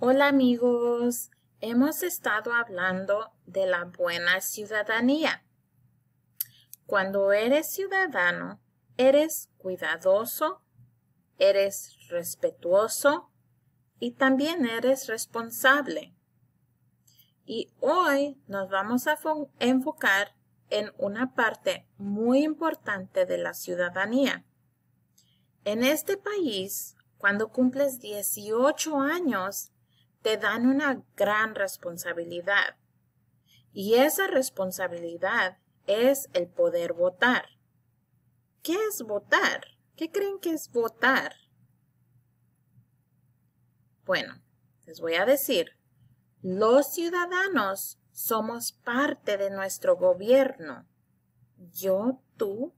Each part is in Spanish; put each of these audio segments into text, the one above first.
Hola amigos, hemos estado hablando de la buena ciudadanía. Cuando eres ciudadano, eres cuidadoso, eres respetuoso y también eres responsable. Y hoy nos vamos a enfocar en una parte muy importante de la ciudadanía. En este país, cuando cumples 18 años, te dan una gran responsabilidad. Y esa responsabilidad es el poder votar. ¿Qué es votar? ¿Qué creen que es votar? Bueno, les voy a decir, los ciudadanos somos parte de nuestro gobierno. Yo, tú,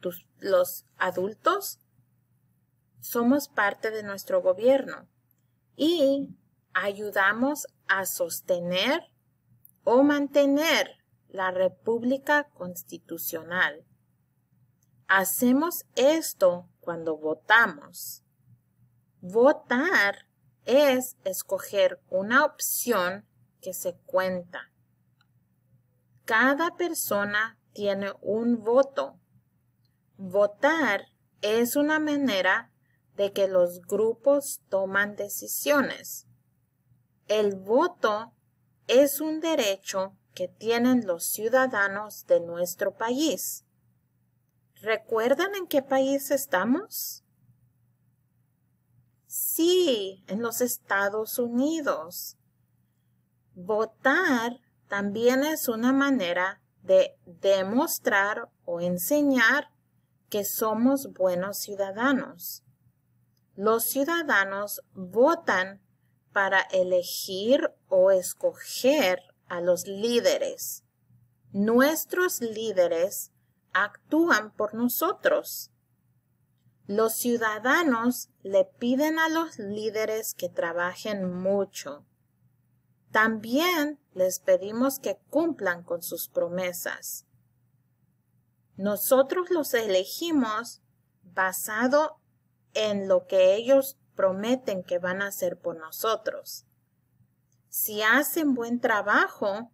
tus, los adultos, somos parte de nuestro gobierno. Y ayudamos a sostener o mantener la República Constitucional. Hacemos esto cuando votamos. Votar es escoger una opción que se cuenta. Cada persona tiene un voto. Votar es una manera de que los grupos toman decisiones. El voto es un derecho que tienen los ciudadanos de nuestro país. ¿Recuerdan en qué país estamos? Sí, en los Estados Unidos. Votar también es una manera de demostrar o enseñar que somos buenos ciudadanos. Los ciudadanos votan para elegir o escoger a los líderes. Nuestros líderes actúan por nosotros. Los ciudadanos le piden a los líderes que trabajen mucho. También les pedimos que cumplan con sus promesas. Nosotros los elegimos basado en lo que ellos prometen que van a hacer por nosotros. Si hacen buen trabajo,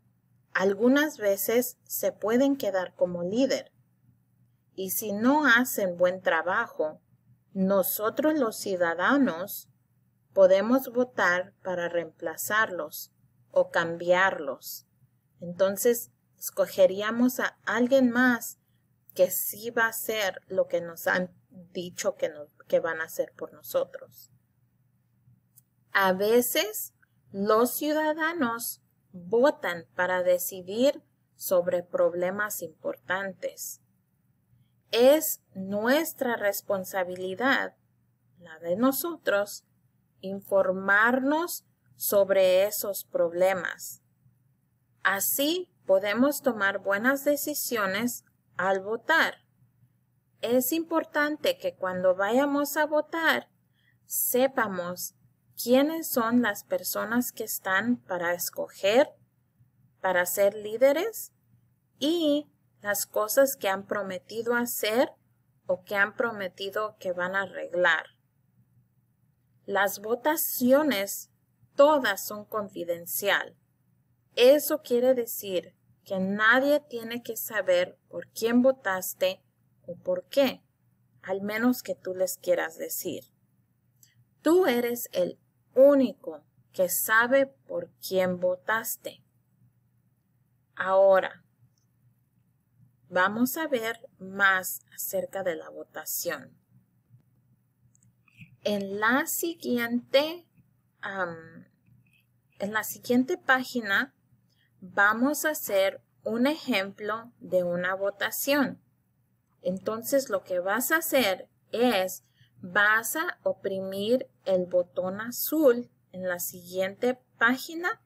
algunas veces se pueden quedar como líder. Y si no hacen buen trabajo, nosotros los ciudadanos podemos votar para reemplazarlos o cambiarlos. Entonces, escogeríamos a alguien más que sí va a hacer lo que nos han dicho que nos que van a hacer por nosotros. A veces los ciudadanos votan para decidir sobre problemas importantes. Es nuestra responsabilidad, la de nosotros, informarnos sobre esos problemas. Así podemos tomar buenas decisiones al votar es importante que cuando vayamos a votar sepamos quiénes son las personas que están para escoger, para ser líderes y las cosas que han prometido hacer o que han prometido que van a arreglar. Las votaciones todas son confidencial. Eso quiere decir que nadie tiene que saber por quién votaste por qué, al menos que tú les quieras decir. Tú eres el único que sabe por quién votaste. Ahora, vamos a ver más acerca de la votación. En la siguiente, en la siguiente página vamos a hacer un ejemplo de una votación. Entonces lo que vas a hacer es, vas a oprimir el botón azul en la siguiente página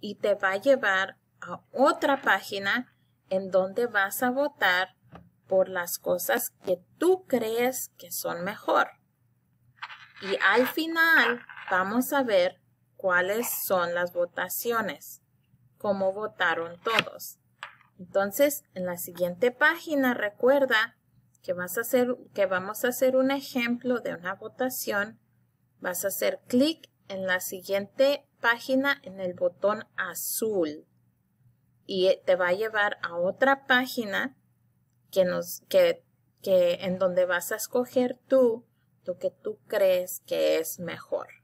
y te va a llevar a otra página en donde vas a votar por las cosas que tú crees que son mejor. Y al final vamos a ver cuáles son las votaciones, cómo votaron todos. Entonces, en la siguiente página, recuerda que, vas que vamos a hacer un ejemplo de una votación. Vas a hacer clic en la siguiente página en el botón azul y eh, te va a llevar a otra página que nos, que en donde vas a escoger tú lo que tú crees que es mejor.